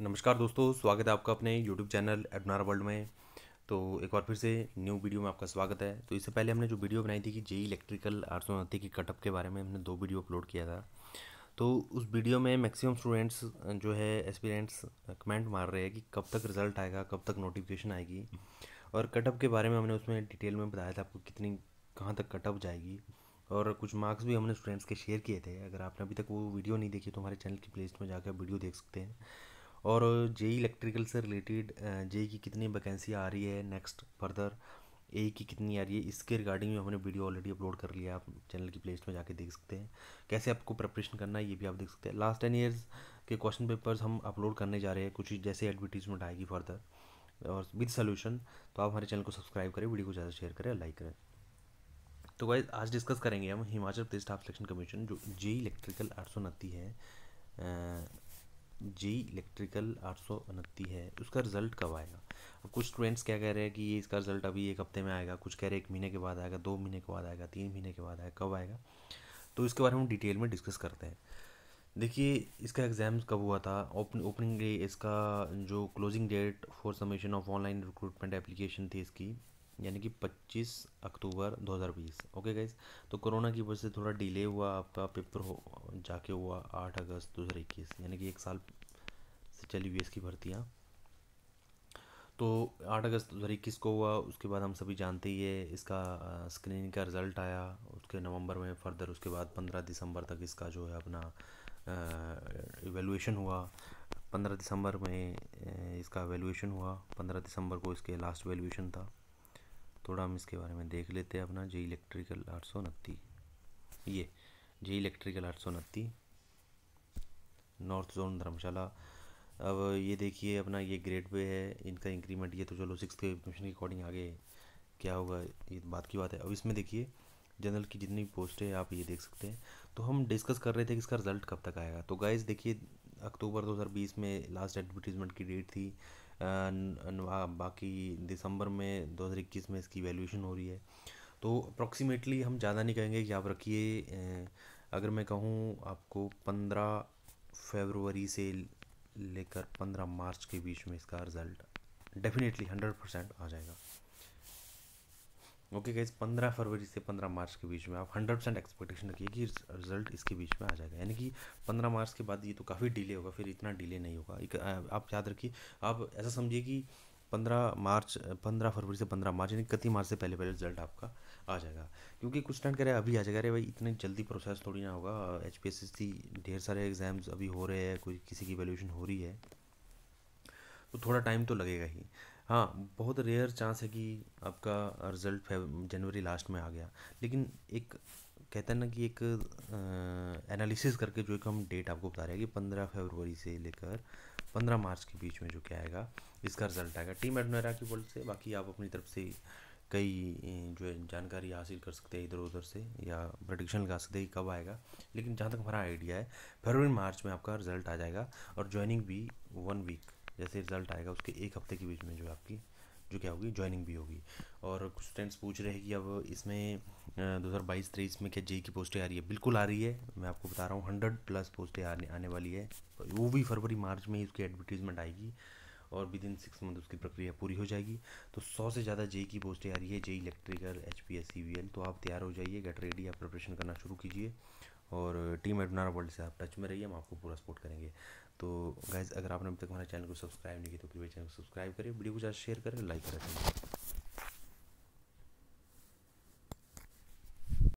नमस्कार दोस्तों स्वागत है आपका अपने यूट्यूब चैनल एडनार वर्ल्ड में तो एक बार फिर से न्यू वीडियो में आपका स्वागत है तो इससे पहले हमने जो वीडियो बनाई थी कि जेई इलेक्ट्रिकल आठ सौ की कटअप के बारे में हमने दो वीडियो अपलोड किया था तो उस वीडियो में मैक्सिमम स्टूडेंट्स जो है एक्सपीरियंट्स कमेंट मार रहे हैं कि कब तक रिज़ल्ट आएगा कब तक नोटिफिकेशन आएगी और कटअप के बारे में हमने उसमें डिटेल में बताया था आपको कितनी कहाँ तक कटअप जाएगी और कुछ मार्क्स भी हमने स्टूडेंट्स के शेयर किए थे अगर आपने अभी तक वो वीडियो नहीं देखी तो हमारे चैनल की प्लेलिस्ट में जाकर वीडियो देख सकते हैं और जे इलेक्ट्रिकल e से रिलेटेड जे e की कितनी वैकेंसी आ रही है नेक्स्ट फर्दर ए की कितनी आ रही है इसके रिगार्डिंग में हमने वीडियो ऑलरेडी अपलोड कर लिया आप चैनल की प्लेलिस्ट में जाके देख सकते हैं कैसे आपको प्रिपरेशन करना है ये भी आप देख सकते हैं लास्ट टेन ईयर्स के क्वेश्चन पेपर्स हम अपलोड करने जा रहे हैं कुछ जैसे एडवर्टीजमेंट आएगी फर्दर और विद सोल्यूशन तो आप हमारे चैनल को सब्सक्राइब करें वीडियो को ज़्यादा शेयर करें लाइक करें तो वाइज आज डिस्कस करेंगे हम Himachal Pradesh staff selection commission जो जे इलेक्ट्रिकल e आठ है जी इलेक्ट्रिकल आठ सौ उनती है उसका रिज़ल्ट कब आएगा कुछ स्टूडेंट्स क्या कह रहे हैं कि ये इसका रिज़ल्ट अभी एक हफ्ते में आएगा कुछ कह रहे हैं एक महीने के बाद आएगा दो महीने के बाद आएगा तीन महीने के बाद आएगा कब आएगा तो इसके बारे में डिटेल में डिस्कस करते हैं देखिए इसका एग्ज़ाम कब हुआ था ओपनिंग डे इसका जो closing date for submission of online recruitment application थी इसकी यानी कि 25 अक्टूबर 2020 ओके गाइज तो कोरोना की वजह से थोड़ा डिले हुआ आपका पेपर हो जाके हुआ 8 अगस्त 2021 यानी कि एक साल से चली हुई इसकी भर्तियाँ तो 8 अगस्त 2021 को हुआ उसके बाद हम सभी जानते ही है इसका स्क्रीनिंग का रिज़ल्ट आया उसके नवंबर में फर्दर उसके बाद 15 दिसंबर तक इसका जो है अपना इवेलुएशन हुआ पंद्रह दिसंबर में इसका वैल्यूएशन हुआ पंद्रह दिसंबर को इसके लास्ट वैल्यूएशन था थोड़ा हम इसके बारे में देख लेते हैं अपना जे इलेक्ट्रिकल आठ सौ उनती ये जे इलेक्ट्रिकल आठ सौ उनती नॉर्थ जोन धर्मशाला अब ये देखिए अपना ये ग्रेड पे है इनका इंक्रीमेंट ये तो चलो सिक्स के कमीशन के अकॉर्डिंग आगे क्या होगा ये तो बात की बात है अब इसमें देखिए जनरल की जितनी पोस्ट है आप ये देख सकते हैं तो हम डिस्कस कर रहे थे कि इसका रिजल्ट कब तक आएगा तो गाइज़ देखिए अक्टूबर 2020 में लास्ट एडवर्टीज़मेंट की डेट थी बाकी दिसंबर में इक्कीस में इसकी वैल्यूशन हो रही है तो अप्रॉक्सीमेटली हम ज़्यादा नहीं कहेंगे कि आप रखिए अगर मैं कहूँ आपको पंद्रह फरवरी से लेकर पंद्रह मार्च के बीच में इसका रिज़ल्ट डेफिनेटली हंड्रेड परसेंट आ जाएगा ओके गाइज पंद्रह फरवरी से पंद्रह मार्च के बीच में आप हंड्रेड परसेंट एक्सपेक्टेशन रखिए कि रिजल्ट इसके बीच में आ जाएगा यानी कि पंद्रह मार्च के बाद ये तो काफ़ी डिले होगा फिर इतना डिले नहीं होगा एक आप याद रखिए आप ऐसा समझिए कि पंद्रह मार्च पंद्रह फरवरी से पंद्रह मार्च यानी इकतीस मार्च से पहले पहले रिजल्ट आपका आ जाएगा क्योंकि कुछ टाइम कह रहे हैं अभी आ जाएगा अरे भाई इतने जल्दी प्रोसेस थोड़ी ना होगा एच पी एस ढेर सारे एग्जाम्स अभी हो रहे हैं कोई किसी की वैल्यूशन हो रही है तो थोड़ा टाइम तो लगेगा ही हाँ बहुत रेयर चांस है कि आपका रिज़ल्ट जनवरी लास्ट में आ गया लेकिन एक कहते हैं ना कि एक एनालिसिस करके जो एक हम डेट आपको बता रहे हैं कि पंद्रह फरवरी से लेकर पंद्रह मार्च के बीच में जो क्या आएगा इसका रिजल्ट आएगा टीम एडमेरा की बोल से बाकी आप अपनी तरफ से कई जो है जानकारी हासिल कर सकते हैं इधर उधर से या प्रडिक्शन लगा सकते हैं कि कब आएगा लेकिन जहाँ तक हमारा आइडिया है फरवरी मार्च में आपका रिजल्ट आ जाएगा और ज्वाइनिंग भी वन वीक जैसे रिज़ल्ट आएगा उसके एक हफ्ते के बीच में जो आपकी जो क्या होगी ज्वाइनिंग भी होगी और कुछ स्टूडेंट्स पूछ रहे हैं कि अब इसमें दो हज़ार बाईस तेईस में क्या जेई की पोस्टें आ रही है बिल्कुल आ रही है मैं आपको बता रहा हूँ हंड्रेड प्लस पोस्टें आने आने वाली है वो भी फरवरी मार्च में ही उसकी एडवर्टीज़मेंट आएगी और विद इन सिक्स मंथ उसकी प्रक्रिया पूरी हो जाएगी तो सौ से ज़्यादा जेई की पोस्टें आ रही है JE electrical H P S C V L तो आप तैयार हो जाइए गेट रेडी आप प्रिपरेशन करना शुरू कीजिए और टीम एडनारा वर्ल्ड से आप टच में रहिए हम आपको पूरा सपोर्ट करेंगे तो गाइज़ अगर आपने अभी तक हमारे चैनल को सब्सक्राइब नहीं किया तो प्लीज़ चैनल को सब्सक्राइब करें वीडियो को ज़्यादा शेयर करें लाइक करें